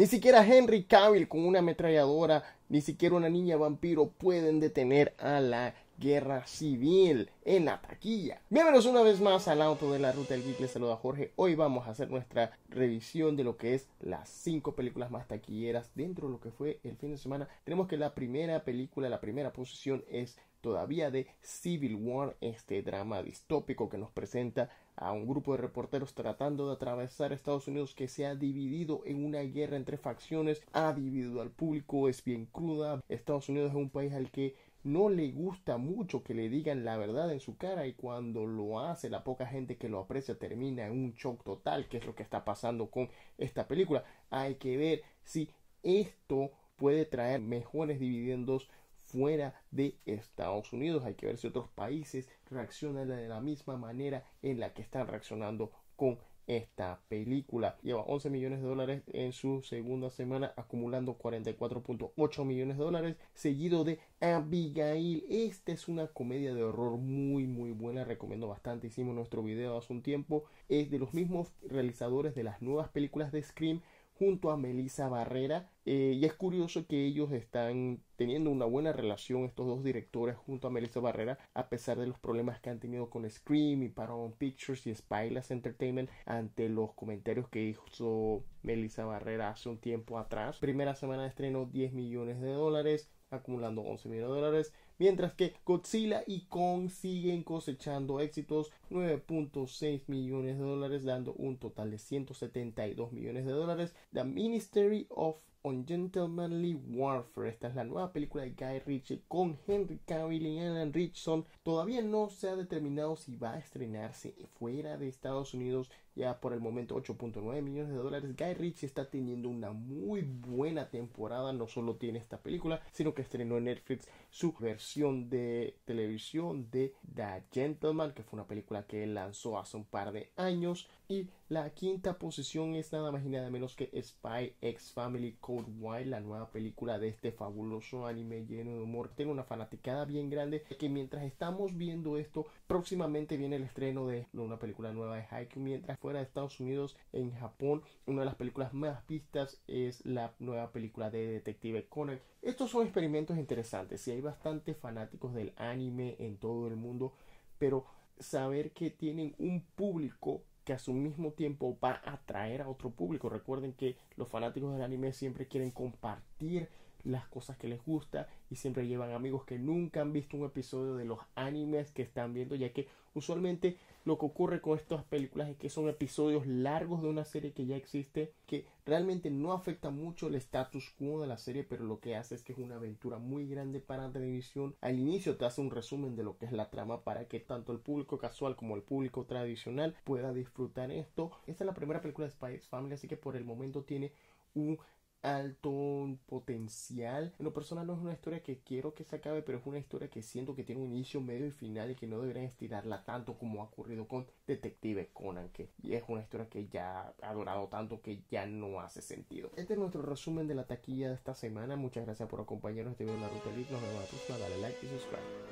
Ni siquiera Henry Cavill con una ametralladora, ni siquiera una niña vampiro pueden detener a la guerra civil en la taquilla. Bienvenidos una vez más al auto de la ruta del geek, les saluda Jorge. Hoy vamos a hacer nuestra revisión de lo que es las cinco películas más taquilleras dentro de lo que fue el fin de semana. Tenemos que la primera película, la primera posición es todavía de Civil War, este drama distópico que nos presenta a un grupo de reporteros tratando de atravesar Estados Unidos que se ha dividido en una guerra entre facciones, ha dividido al público, es bien cruda. Estados Unidos es un país al que no le gusta mucho que le digan la verdad en su cara y cuando lo hace la poca gente que lo aprecia termina en un shock total, que es lo que está pasando con esta película. Hay que ver si esto puede traer mejores dividendos fuera de Estados Unidos. Hay que ver si otros países reaccionan de la misma manera en la que están reaccionando con esta película. Lleva 11 millones de dólares en su segunda semana, acumulando 44.8 millones de dólares, seguido de Abigail. Esta es una comedia de horror muy, muy buena. Recomiendo bastante. Hicimos nuestro video hace un tiempo. Es de los mismos realizadores de las nuevas películas de Scream junto a Melissa Barrera. Eh, y es curioso que ellos están teniendo una buena relación, estos dos directores junto a Melissa Barrera, a pesar de los problemas que han tenido con Scream y Paramount Pictures y Spyglass Entertainment ante los comentarios que hizo Melissa Barrera hace un tiempo atrás. Primera semana de estreno 10 millones de dólares, acumulando 11 millones de dólares mientras que Godzilla y Kong siguen cosechando éxitos 9.6 millones de dólares, dando un total de 172 millones de dólares. The Ministry of Ungentlemanly Warfare. Esta es la nueva película de Guy Ritchie con Henry Cavill y Alan Richardson. Todavía no se ha determinado si va a estrenarse fuera de Estados Unidos. Ya por el momento 8.9 millones de dólares. Guy Ritchie está teniendo una muy buena temporada. No solo tiene esta película, sino que estrenó en Netflix su versión de televisión de The Gentleman, que fue una película que lanzó hace un par de años. Y la quinta posición es nada más y nada menos que Spy X Family Code Wild, la nueva película de este fabuloso anime lleno de humor. Tiene una fanaticada bien grande que mientras estamos viendo esto, próximamente viene el estreno de una película nueva de Haiku Mientras fuera de Estados Unidos, en Japón, una de las películas más vistas es la nueva película de Detective Conan. Estos son experimentos interesantes y hay bastante fanáticos del anime en todo el mundo, pero saber que tienen un público que a su mismo tiempo va a atraer a otro público. Recuerden que los fanáticos del anime siempre quieren compartir las cosas que les gusta y siempre llevan amigos que nunca han visto un episodio de los animes que están viendo, ya que usualmente lo que ocurre con estas películas es que son episodios largos de una serie que ya existe, que realmente no afecta mucho el status quo de la serie, pero lo que hace es que es una aventura muy grande para la televisión. Al inicio te hace un resumen de lo que es la trama para que tanto el público casual como el público tradicional pueda disfrutar esto. Esta es la primera película de Spice Family, así que por el momento tiene un alto potencial. En lo personal no es una historia que quiero que se acabe, pero es una historia que siento que tiene un inicio, medio y final y que no deberían estirarla tanto como ha ocurrido con Detective Conan, que es una historia que ya ha durado tanto que ya no hace sentido. Este es nuestro resumen de la taquilla de esta semana. Muchas gracias por acompañarnos. de en la ruta Nos vemos a la próxima. Dale like y subscribe.